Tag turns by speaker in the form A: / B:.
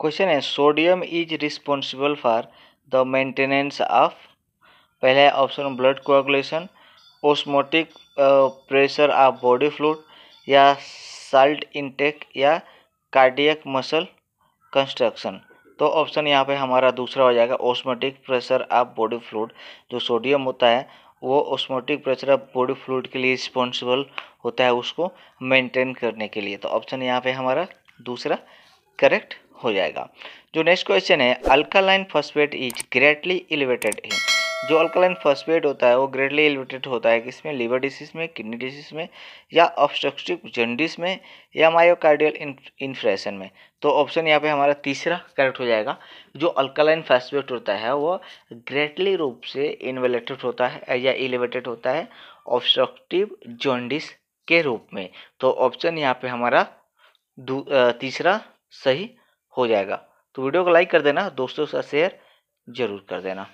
A: question है sodium is responsible for the maintenance of पहले option blood coagulation osmotic pressure of body fluid या salt intake या cardiac muscle construction तो option यहाँ पे हमारा दूसरा हो जाएगा osmotic pressure of body fluid जो सोडियम होता है वो osmotic pressure of body fluid के लिए रिस्पॉन्सिबल होता है उसको मेंटेन करने के लिए तो ऑप्शन यहाँ पे हमारा दूसरा करेक्ट हो जाएगा जो नेक्स्ट क्वेश्चन है alkaline phosphate is greatly elevated in जो अल्कालाइन फॉस्फेट होता है वो ग्रेटली एलिवेटेड होता है किसमें लीवर डिसीज में किडनी डिसीज में या ऑब्स्ट्रक्टिव जंडिस में या मायोकार्डियल इन्फ्रेशन में तो ऑप्शन यहाँ पे हमारा तीसरा करेक्ट हो जाएगा जो अल्कालाइन फॉस्फेट होता है वो ग्रेटली रूप से इन्वेलेटेड होता है या एलिवेटेड होता है ऑब्स्ट्रक्टिव जॉन्डिस के रूप में तो ऑप्शन यहाँ पे हमारा तीसरा सही हो जाएगा तो वीडियो को लाइक कर देना दोस्तों के साथ शेयर ज़रूर कर देना